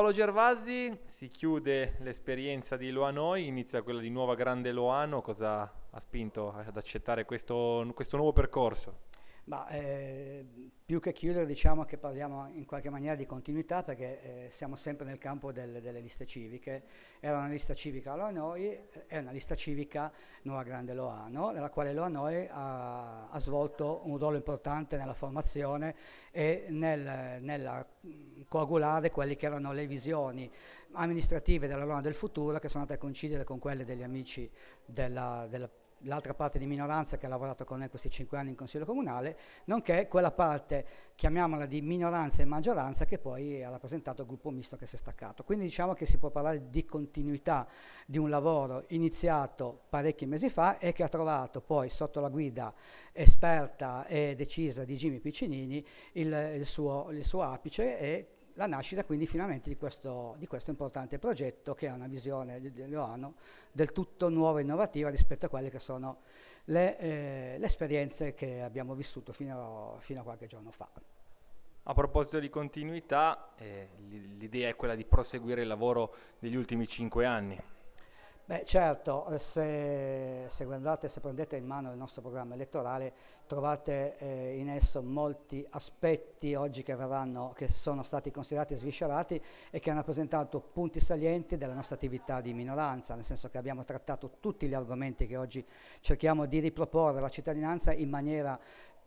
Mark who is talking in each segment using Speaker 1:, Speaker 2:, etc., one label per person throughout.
Speaker 1: Paolo Gervasi si chiude l'esperienza di Loanoi, inizia quella di Nuova Grande Loano, cosa ha spinto ad accettare questo, questo nuovo percorso?
Speaker 2: Ma, eh, più che chiudere diciamo che parliamo in qualche maniera di continuità perché eh, siamo sempre nel campo del, delle liste civiche. Era una lista civica Loanoi, eh, è una lista civica Nuova Grande Loano, nella quale Loanoi ha ha svolto un ruolo importante nella formazione e nel, nella coagulare quelle che erano le visioni amministrative della Lona del futuro che sono andate a coincidere con quelle degli amici della, della l'altra parte di minoranza che ha lavorato con noi questi cinque anni in Consiglio Comunale, nonché quella parte, chiamiamola di minoranza e maggioranza, che poi ha rappresentato il gruppo misto che si è staccato. Quindi diciamo che si può parlare di continuità di un lavoro iniziato parecchi mesi fa e che ha trovato poi sotto la guida esperta e decisa di Jimmy Piccinini il, il, suo, il suo apice e la nascita quindi finalmente di questo, di questo importante progetto che ha una visione di, di Loano del tutto nuova e innovativa rispetto a quelle che sono le, eh, le esperienze che abbiamo vissuto fino a, fino a qualche giorno
Speaker 1: fa. A proposito di continuità, eh, l'idea è quella di proseguire il lavoro degli ultimi cinque anni.
Speaker 2: Beh, certo, eh, se, se, guardate, se prendete in mano il nostro programma elettorale trovate eh, in esso molti aspetti oggi che, verranno, che sono stati considerati sviscerati e che hanno rappresentato punti salienti della nostra attività di minoranza, nel senso che abbiamo trattato tutti gli argomenti che oggi cerchiamo di riproporre alla cittadinanza in maniera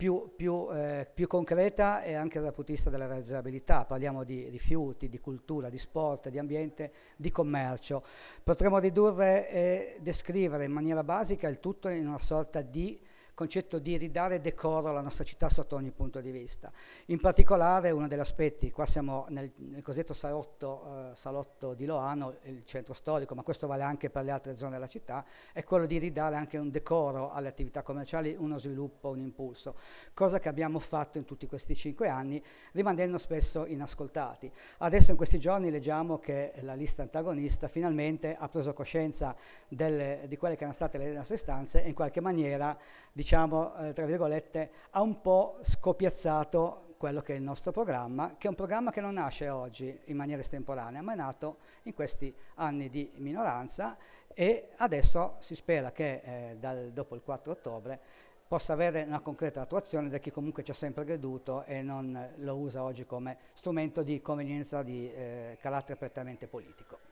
Speaker 2: più, più, eh, più, concreta è anche dal punto di vista della realizzabilità. Parliamo di rifiuti, di cultura, di sport, di ambiente, di commercio. Potremmo ridurre e descrivere in maniera basica il tutto in una sorta di concetto di ridare decoro alla nostra città sotto ogni punto di vista. In particolare uno degli aspetti, qua siamo nel, nel cosiddetto salotto, eh, salotto, di Loano, il centro storico, ma questo vale anche per le altre zone della città, è quello di ridare anche un decoro alle attività commerciali, uno sviluppo, un impulso, cosa che abbiamo fatto in tutti questi cinque anni, rimanendo spesso inascoltati. Adesso in questi giorni leggiamo che la lista antagonista finalmente ha preso coscienza delle, di quelle che erano state le nostre istanze e in qualche maniera di diciamo, eh, tra virgolette, ha un po' scopiazzato quello che è il nostro programma, che è un programma che non nasce oggi in maniera estemporanea, ma è nato in questi anni di minoranza e adesso si spera che eh, dal, dopo il 4 ottobre possa avere una concreta attuazione da chi comunque ci ha sempre creduto e non lo usa oggi come strumento di convenienza di eh, carattere prettamente politico.